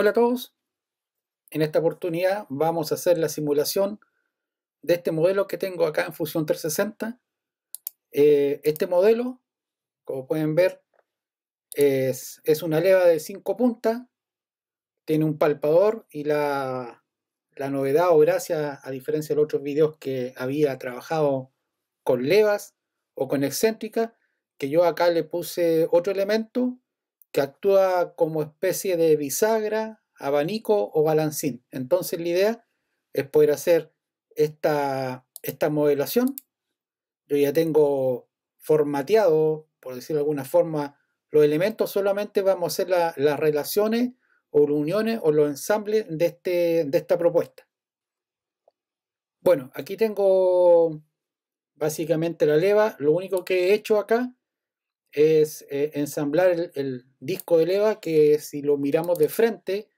Hola a todos. En esta oportunidad vamos a hacer la simulación de este modelo que tengo acá en Fusion 360. Eh, este modelo, como pueden ver, es, una leva de 5 puntas, tiene un palpador y la, novedad o gracia, a diferencia de otros videos que había trabajado con levas o con excéntrica, que yo acá le puse otro elemento que actúa como especie de bisagra, abanico o balancín. Entonces la idea es poder hacer esta, esta modelación. Yo ya tengo formateado, por decirlo de alguna forma, los elementos, solamente vamos a hacer las relaciones o uniones o los ensambles de, este, de esta propuesta. Bueno, aquí tengo básicamente la leva. Lo único que he hecho acá es eh, ensamblar el, disco de leva que si lo miramos de frente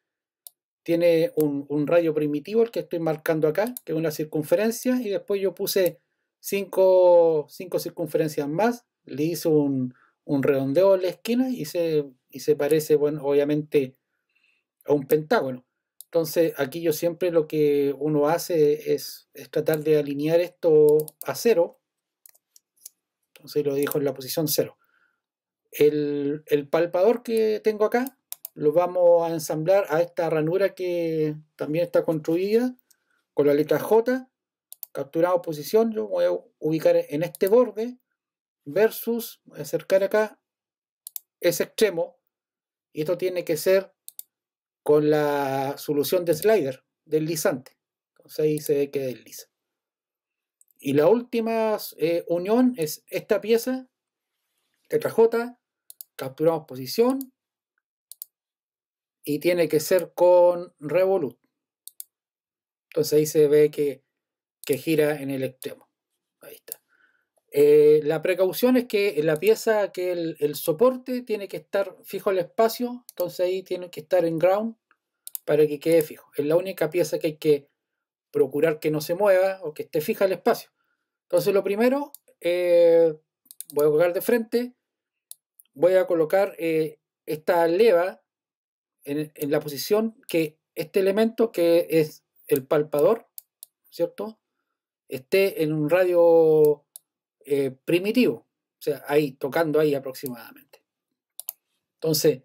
tiene un, un, primitivo, el que estoy marcando acá, que es una circunferencia, y después yo puse cinco, circunferencias más, le hice un, redondeo en la esquina y se, se parece, bueno, obviamente a un pentágono. Entonces aquí yo siempre lo que uno hace es, tratar de alinear esto a cero, entonces lo dejo en la posición cero el, palpador que tengo acá lo vamos a ensamblar a esta ranura que también está construida con la letra J capturado posición, yo voy a ubicar en este borde versus, acercar acá ese extremo y esto tiene que ser con la solución de slider, deslizante entonces ahí se ve que desliza y la última eh, unión es esta pieza, letra J capturamos posición y tiene que ser con revolut. Entonces ahí se ve que, gira en el extremo. Ahí está. Eh, la precaución es que la pieza, que el, el, soporte tiene que estar fijo el espacio, entonces ahí tiene que estar en ground para que quede fijo. Es la única pieza que hay que procurar que no se mueva o que esté fija el espacio. Entonces lo primero, eh, voy a colocar de frente, voy a colocar eh, esta leva en, la posición que este elemento, que es el palpador, ¿cierto? Esté en un radio eh, primitivo, o sea, ahí, tocando ahí aproximadamente. Entonces,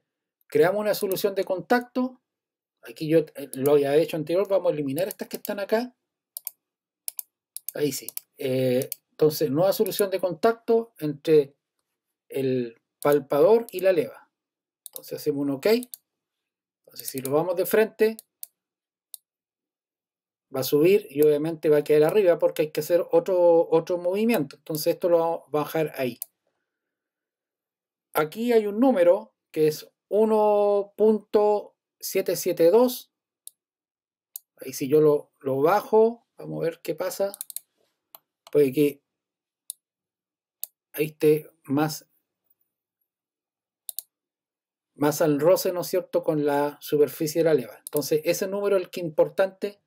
creamos una solución de contacto. Aquí yo eh, lo había hecho anterior, vamos a eliminar estas que están acá. Ahí sí. entonces, nueva solución de contacto entre el palpador y la leva. Entonces hacemos un OK. Entonces si lo vamos de frente, va a subir y obviamente va a quedar arriba porque hay que hacer otro, otro movimiento. Entonces esto lo vamos a bajar ahí. Aquí hay un número que es 1.772. Ahí si yo lo, lo bajo, vamos a ver qué pasa. Puede que ahí esté más más al roce, ¿no es cierto?, con la superficie de la leva. Entonces, ese número es el que es importante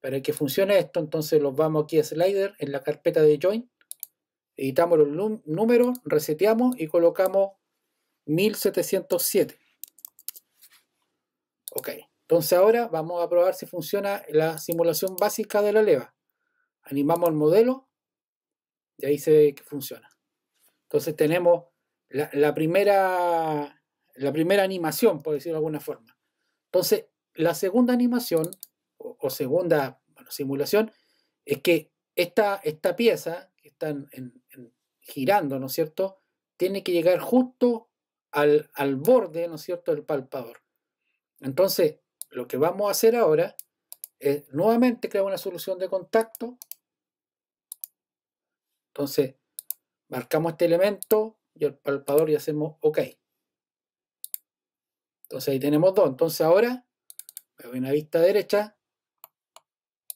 para que funcione esto. Entonces, los vamos aquí a slider en la carpeta de join, editamos los números, reseteamos y colocamos 1707. Ok, entonces ahora vamos a probar si funciona la simulación básica de la leva. Animamos el modelo y ahí se ve que funciona. Entonces tenemos la, la primera la primera animación, por decirlo de alguna forma. Entonces, la segunda animación o, segunda simulación es que esta, esta pieza que está girando, ¿no es cierto?, tiene que llegar justo al, al borde, ¿no es cierto?, del palpador. Entonces, lo que vamos a hacer ahora es nuevamente crear una solución de contacto. Entonces, marcamos este elemento y el palpador y hacemos OK. Entonces ahí tenemos dos. Entonces ahora me voy a una vista derecha,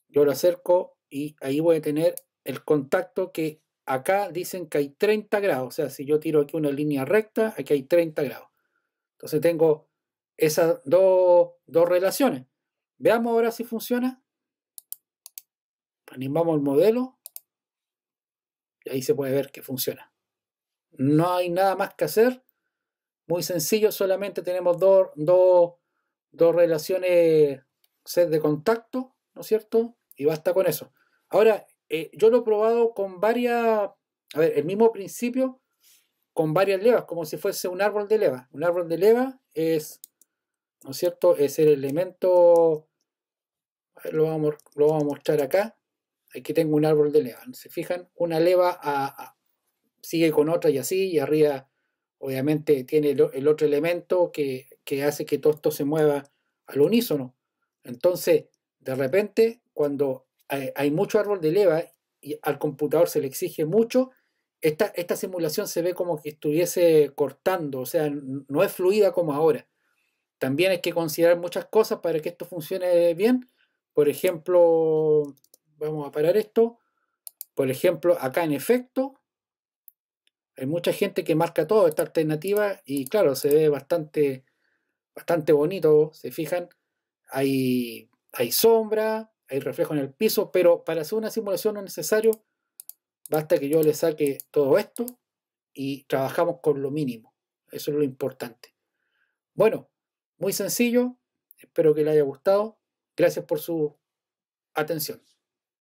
yo lo acerco y ahí voy a tener el contacto que acá dicen que hay 30 grados. O sea, si yo tiro aquí una línea recta, aquí hay 30 grados. Entonces tengo esas dos, dos relaciones. Veamos ahora si funciona. Animamos el modelo. Y ahí se puede ver que funciona. No hay nada más que hacer. Muy sencillo, solamente tenemos dos, relaciones set de contacto, ¿no es cierto? Y basta con eso. Ahora, eh, yo lo he probado con varias, a ver, el mismo principio con varias levas, como si fuese un árbol de leva. Un árbol de leva es, ¿no es cierto? Es el elemento, lo, vamos, vamos a mostrar acá. Aquí tengo un árbol de leva, ¿se fijan? Una leva sigue con otra y así, y arriba obviamente tiene el, otro elemento que, hace que todo esto se mueva al unísono. Entonces, de repente, cuando hay, mucho árbol de leva y al computador se le exige mucho, esta, esta, simulación se ve como que estuviese cortando, o sea, no es fluida como ahora. También hay que considerar muchas cosas para que esto funcione bien. Por ejemplo, vamos a parar esto. Por ejemplo, acá en efecto, hay mucha gente que marca todo esta alternativa y claro, se ve bastante, bastante bonito, se fijan. Hay, hay sombra, hay reflejo en el piso, pero para hacer una simulación no es necesario. Basta que yo le saque todo esto y trabajamos con lo mínimo. Eso es lo importante. Bueno, muy sencillo. Espero que le haya gustado. Gracias por su atención.